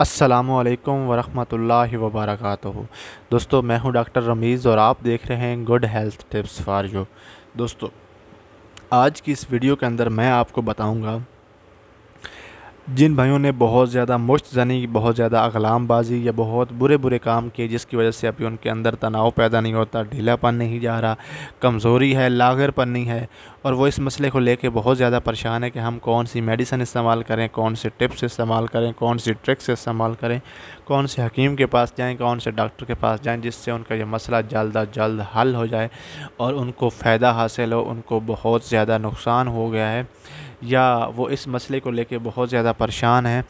असलकम वरहमल वबरक दोस्तों मैं हूं डॉक्टर रमीज़ और आप देख रहे हैं good health tips for you दोस्तों आज की इस वीडियो के अंदर मैं आपको बताऊंगा जिन भाइयों ने बहुत ज़्यादा मुश्त जनी बहुत ज़्यादा अगलामबाजी या बहुत बुरे बुरे काम किए जिसकी वजह से अभी उनके अंदर तनाव पैदा नहीं होता ढीलापन नहीं जा रहा कमज़ोरी है लागरपन नहीं है और वो इस मसले को लेके बहुत ज़्यादा परेशान है कि हम कौन सी मेडिसिन इस्तेमाल करें कौन से टिप्स इस्तेमाल करें कौन सी ट्रिक्स इस्तेमाल करें कौन से हकीम के पास जाएँ कौन से डॉक्टर के पास जाएँ जिससे उनका यह मसला जल्द अज जल्द हल हो जाए और उनको फ़ायदा हासिल हो उनको बहुत ज़्यादा नुकसान हो गया है या वो इस मसले को लेके बहुत ज़्यादा परेशान हैं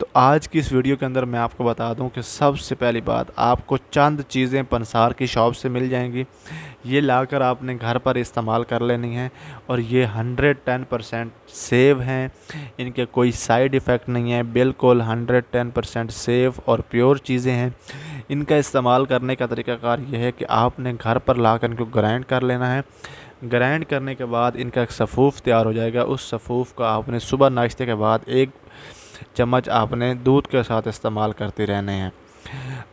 तो आज की इस वीडियो के अंदर मैं आपको बता दूं कि सबसे पहली बात आपको चंद चीज़ें पंसार की शॉप से मिल जाएंगी ये लाकर आपने घर पर इस्तेमाल कर लेनी है और ये हंड्रेड टेन परसेंट सेव हैं इनके कोई साइड इफ़ेक्ट नहीं है बिल्कुल हंड्रेड टेन परसेंट सेफ़ और प्योर चीज़ें हैं इनका इस्तेमाल करने का तरीकाकार यह है कि आपने घर पर ला कर इनको ग्राइंड कर लेना है ग्राइंड करने के बाद इनका एक सफ़ूफ़ तैयार हो जाएगा उस सफ़ूफ़ का आपने सुबह नाश्ते के बाद एक चम्मच आपने दूध के साथ इस्तेमाल करते रहने हैं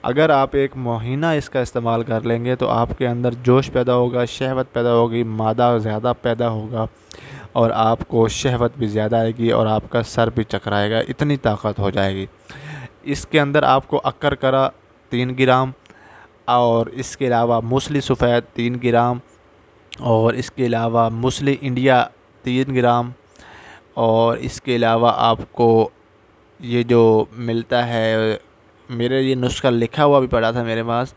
अगर आप एक महीना इसका इस्तेमाल कर लेंगे तो आपके अंदर जोश पैदा होगा शहवत पैदा होगी मादा ज़्यादा पैदा होगा और आपको शहवत भी ज़्यादा आएगी और आपका सर भी चकराएगा इतनी ताकत हो जाएगी इसके अंदर आपको अक्कर करा तीन ग्राम और इसके अलावा मूसली सफ़ैद तीन ग्राम और इसके अलावा मूसली इंडिया तीन ग्राम और इसके अलावा आपको ये जो मिलता है मेरे ये नुस्खा लिखा हुआ भी पड़ा था मेरे पास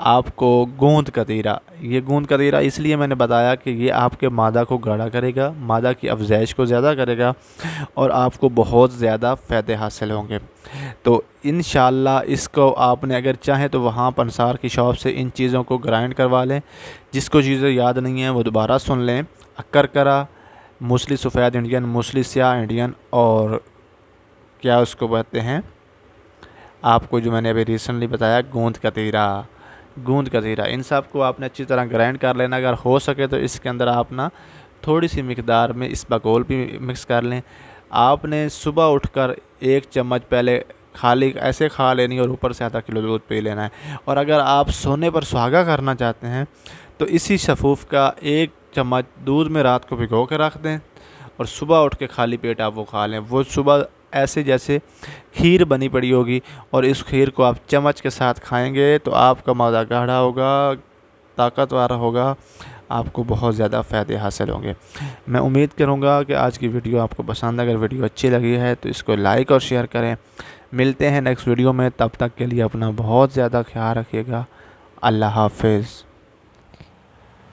आपको गोंद कतीरा ये गोंद कतीरा इसलिए मैंने बताया कि ये आपके मादा को गाढ़ा करेगा मादा की अफजाइश को ज़्यादा करेगा और आपको बहुत ज़्यादा फ़ायदे हासिल होंगे तो इन इसको आपने अगर चाहें तो वहाँ पंसार की शॉप से इन चीज़ों को ग्राइंड करवा लें जिसको चीज़ें याद नहीं हैं वो दोबारा सुन लें अक्कर करा मूसली सफ़ेद इंडियन मूसली स्याह इंडियन और क्या उसको कहते हैं आपको जो मैंने अभी रिसेंटली बताया गोंद कतीरा गूंद का ज़ीरा इन सब को आपने अच्छी तरह ग्राइंड कर लेना अगर हो सके तो इसके अंदर आप ना थोड़ी सी मकदार में इस बकौल भी मिक्स कर लें आपने सुबह उठकर एक चम्मच पहले खाली ऐसे खा लेनी और ऊपर से आधा किलो दूध पी लेना है और अगर आप सोने पर सुहागा करना चाहते हैं तो इसी शफूफ का एक चम्मच दूध में रात को भिगो के रख दें और सुबह उठ के खाली पेट आप वो खा लें वो सुबह ऐसे जैसे खीर बनी पड़ी होगी और इस खीर को आप चम्मच के साथ खाएंगे तो आपका मादा गाढ़ा होगा ताकतवर होगा आपको बहुत ज़्यादा फ़ायदे हासिल होंगे मैं उम्मीद करूँगा कि आज की वीडियो आपको पसंद अगर वीडियो अच्छी लगी है तो इसको लाइक और शेयर करें मिलते हैं नेक्स्ट वीडियो में तब तक के लिए अपना बहुत ज़्यादा ख्याल रखिएगा अल्लाह हाफिज़